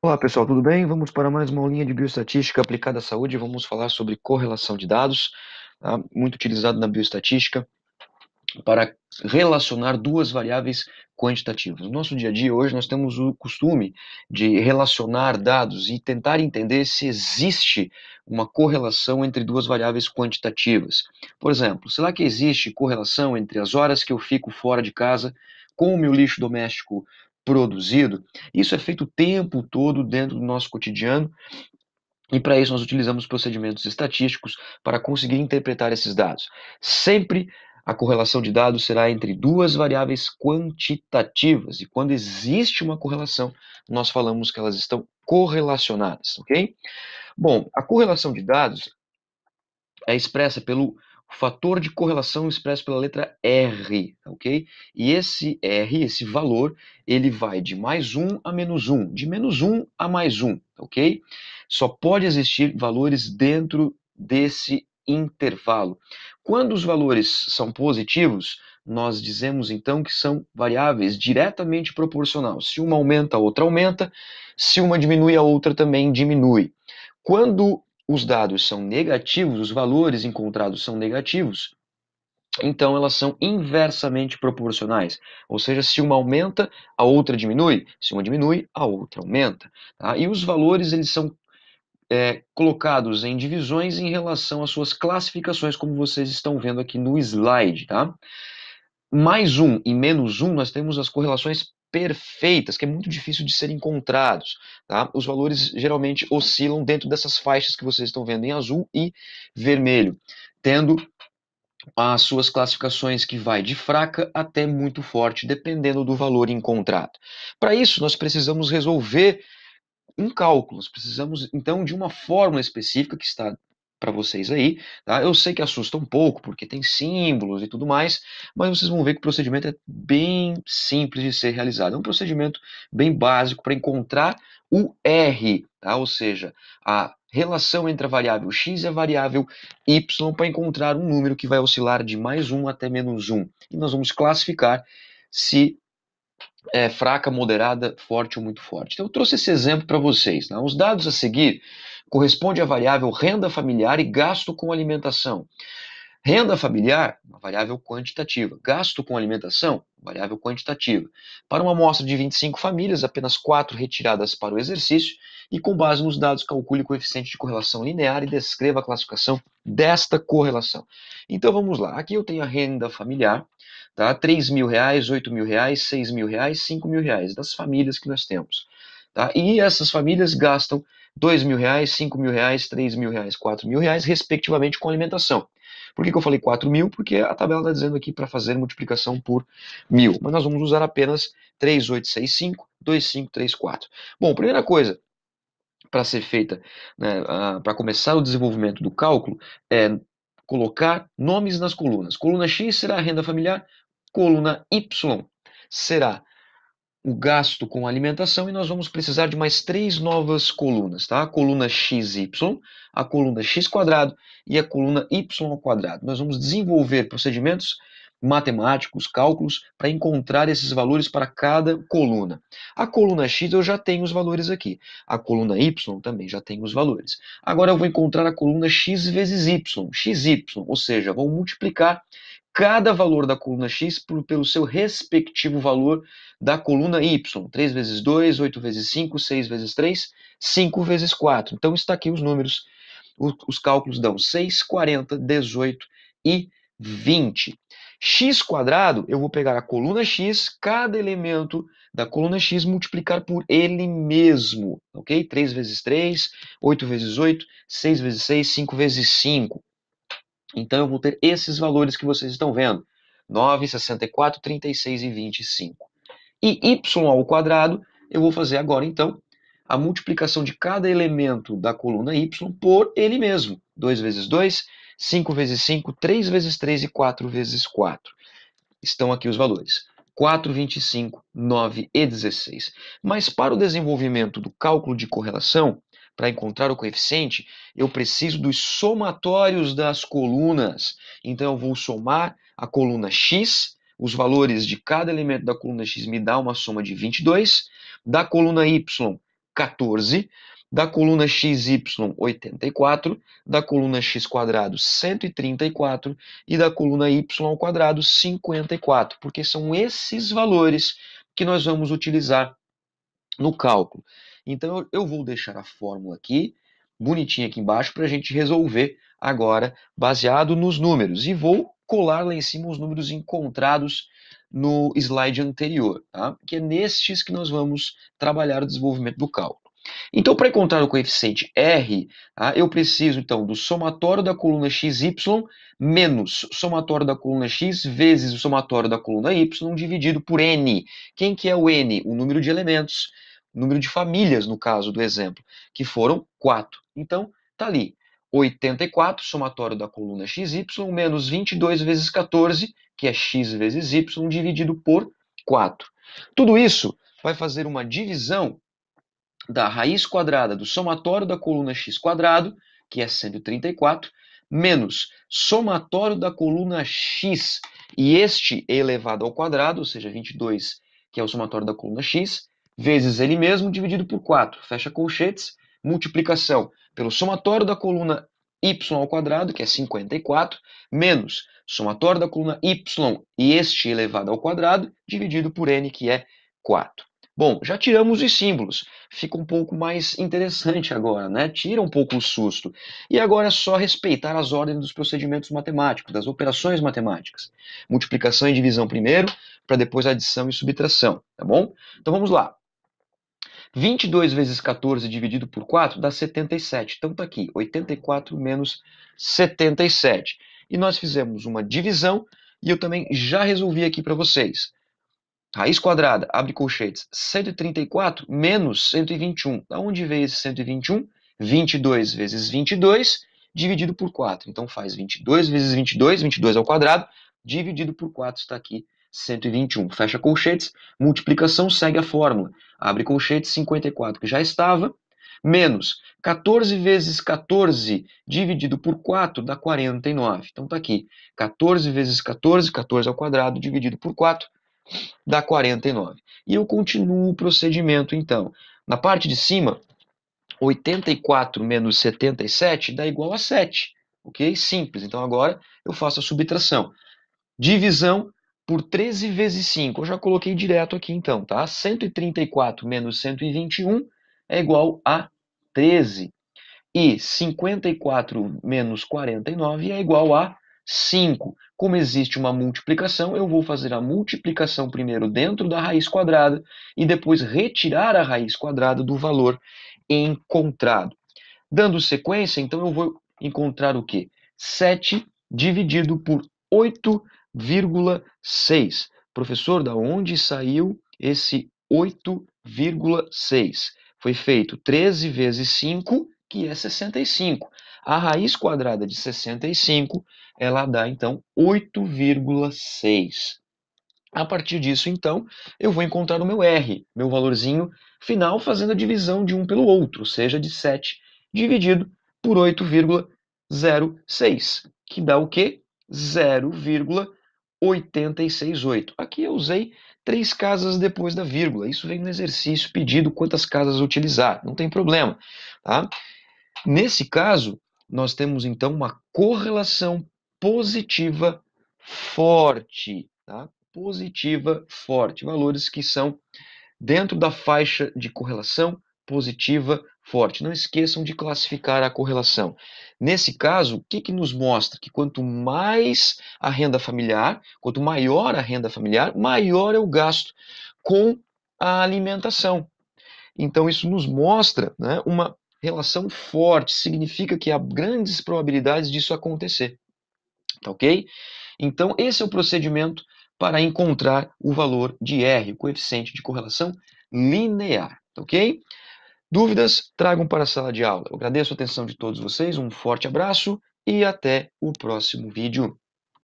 Olá pessoal, tudo bem? Vamos para mais uma aulinha de bioestatística aplicada à saúde. Vamos falar sobre correlação de dados, tá? muito utilizado na bioestatística para relacionar duas variáveis quantitativas. No nosso dia a dia hoje nós temos o costume de relacionar dados e tentar entender se existe uma correlação entre duas variáveis quantitativas. Por exemplo, será que existe correlação entre as horas que eu fico fora de casa com o meu lixo doméstico produzido. Isso é feito o tempo todo dentro do nosso cotidiano. E para isso nós utilizamos procedimentos estatísticos para conseguir interpretar esses dados. Sempre a correlação de dados será entre duas variáveis quantitativas. E quando existe uma correlação, nós falamos que elas estão correlacionadas, ok? Bom, a correlação de dados é expressa pelo o fator de correlação expresso pela letra R, tá ok? E esse R, esse valor, ele vai de mais 1 a menos 1, de menos 1 a mais 1, tá ok? Só pode existir valores dentro desse intervalo. Quando os valores são positivos, nós dizemos então que são variáveis diretamente proporcional. Se uma aumenta, a outra aumenta. Se uma diminui, a outra também diminui. Quando os dados são negativos, os valores encontrados são negativos, então elas são inversamente proporcionais. Ou seja, se uma aumenta, a outra diminui. Se uma diminui, a outra aumenta. Tá? E os valores eles são é, colocados em divisões em relação às suas classificações, como vocês estão vendo aqui no slide. Tá? Mais um e menos um, nós temos as correlações perfeitas, que é muito difícil de serem encontrados. Tá? Os valores geralmente oscilam dentro dessas faixas que vocês estão vendo em azul e vermelho, tendo as suas classificações que vai de fraca até muito forte, dependendo do valor encontrado. Para isso, nós precisamos resolver um cálculo, nós precisamos então de uma fórmula específica que está para vocês aí. Tá? Eu sei que assusta um pouco, porque tem símbolos e tudo mais, mas vocês vão ver que o procedimento é bem simples de ser realizado. É um procedimento bem básico para encontrar o R, tá? ou seja, a relação entre a variável x e a variável y para encontrar um número que vai oscilar de mais 1 até menos 1. E nós vamos classificar se é fraca, moderada, forte ou muito forte. Então, eu trouxe esse exemplo para vocês. Né? Os dados a seguir corresponde à variável renda familiar e gasto com alimentação. Renda familiar, uma variável quantitativa. Gasto com alimentação, variável quantitativa. Para uma amostra de 25 famílias, apenas 4 retiradas para o exercício e, com base nos dados, calcule o coeficiente de correlação linear e descreva a classificação desta correlação. Então vamos lá. Aqui eu tenho a renda familiar, tá? 3 mil reais, 8 mil reais, 6 mil reais, 5 mil reais, das famílias que nós temos. Tá? E essas famílias gastam dois mil reais, cinco mil reais, três mil reais, quatro mil reais, respectivamente, com alimentação. Por que, que eu falei quatro mil? Porque a tabela está dizendo aqui para fazer multiplicação por mil. Mas nós vamos usar apenas 3865, 2534. Bom, primeira coisa, para ser feita, né, para começar o desenvolvimento do cálculo, é colocar nomes nas colunas. Coluna X será a renda familiar, coluna Y será o gasto com alimentação e nós vamos precisar de mais três novas colunas, tá? A coluna XY, a coluna X quadrado e a coluna Y ao quadrado. Nós vamos desenvolver procedimentos matemáticos, cálculos, para encontrar esses valores para cada coluna. A coluna X eu já tenho os valores aqui. A coluna Y também já tem os valores. Agora eu vou encontrar a coluna X vezes Y, XY, ou seja, vou multiplicar cada valor da coluna X por, pelo seu respectivo valor da coluna Y. 3 vezes 2, 8 vezes 5, 6 vezes 3, 5 vezes 4. Então está aqui os números. Os, os cálculos dão 6, 40, 18 e 20. X quadrado, eu vou pegar a coluna X, cada elemento da coluna X multiplicar por ele mesmo, ok? 3 vezes 3, 8 vezes 8, 6 vezes 6, 5 vezes 5. Então eu vou ter esses valores que vocês estão vendo: 9, 64, 36 e 25. E y ao quadrado, eu vou fazer agora então a multiplicação de cada elemento da coluna y por ele mesmo. 2 vezes 2, 5 vezes 5, 3 vezes 3 e 4 vezes 4. Estão aqui os valores. 4, 25, 9 e 16. Mas para o desenvolvimento do cálculo de correlação, para encontrar o coeficiente, eu preciso dos somatórios das colunas. Então, eu vou somar a coluna X, os valores de cada elemento da coluna X me dá uma soma de 22, da coluna Y, 14, da coluna XY, 84, da coluna X quadrado, 134 e da coluna Y quadrado, 54, porque são esses valores que nós vamos utilizar no cálculo. Então eu, vou deixar a fórmula aqui, bonitinha aqui embaixo, para a gente resolver agora, baseado nos números. E vou colar lá em cima os números encontrados no slide anterior, tá? que é nestes que nós vamos trabalhar o desenvolvimento do cálculo. Então, para encontrar o coeficiente R, tá? eu preciso, então, do somatório da coluna XY menos somatório da coluna X vezes o somatório da coluna Y dividido por N. Quem que é o N? O número de elementos número de famílias, no caso do exemplo, que foram 4. Então, está ali. 84, somatório da coluna XY, menos 22 vezes 14, que é x vezes y, dividido por 4. Tudo isso vai fazer uma divisão da raiz quadrada do somatório da coluna x quadrado, que é 134, menos somatório da coluna x e este elevado ao quadrado, ou seja, 22, que é o somatório da coluna x, vezes ele mesmo dividido por 4, fecha colchetes, multiplicação pelo somatório da coluna y ao quadrado, que é 54, menos somatório da coluna y e este elevado ao quadrado, dividido por n, que é 4. Bom, já tiramos os símbolos. Fica um pouco mais interessante agora, né? Tira um pouco o susto. E agora é só respeitar as ordens dos procedimentos matemáticos, das operações matemáticas. Multiplicação e divisão primeiro, para depois adição e subtração, tá bom? Então vamos lá. 22 vezes 14 dividido por 4 dá 77. Então está aqui, 84 menos 77. E nós fizemos uma divisão e eu também já resolvi aqui para vocês. Raiz quadrada, abre colchetes, 134 menos 121. Da onde veio esse 121? 22 vezes 22 dividido por 4. Então faz 22 vezes 22, 22 ao quadrado, dividido por 4 está aqui 121. Fecha colchetes, multiplicação segue a fórmula. Abre colchetes, 54, que já estava, menos 14 vezes 14 dividido por 4 dá 49. Então está aqui, 14 vezes 14, 14 ao quadrado dividido por 4 dá 49. E eu continuo o procedimento então. Na parte de cima, 84 menos 77 dá igual a 7, ok? Simples. Então agora eu faço a subtração. Divisão por 13 vezes 5, eu já coloquei direto aqui então, tá? 134 menos 121 é igual a 13. E 54 menos 49 é igual a 5. Como existe uma multiplicação, eu vou fazer a multiplicação primeiro dentro da raiz quadrada e depois retirar a raiz quadrada do valor encontrado. Dando sequência, então eu vou encontrar o quê? 7 dividido por 8 8,6. Professor, da onde saiu esse 8,6? Foi feito 13 vezes 5, que é 65. A raiz quadrada de 65, ela dá então 8,6. A partir disso, então, eu vou encontrar o meu R, meu valorzinho final, fazendo a divisão de um pelo outro, ou seja, de 7 dividido por 8,06, que dá o quê? 0,6. 868. Aqui eu usei três casas depois da vírgula. Isso vem no exercício pedido quantas casas utilizar, não tem problema. Tá? Nesse caso, nós temos então uma correlação positiva forte. Tá? Positiva forte. Valores que são dentro da faixa de correlação positiva forte. Não esqueçam de classificar a correlação. Nesse caso, o que, que nos mostra? Que quanto mais a renda familiar, quanto maior a renda familiar, maior é o gasto com a alimentação. Então, isso nos mostra né, uma relação forte, significa que há grandes probabilidades disso acontecer. Tá ok? Então, esse é o procedimento para encontrar o valor de R, o coeficiente de correlação linear. Tá ok? Dúvidas, tragam para a sala de aula. Eu agradeço a atenção de todos vocês, um forte abraço e até o próximo vídeo.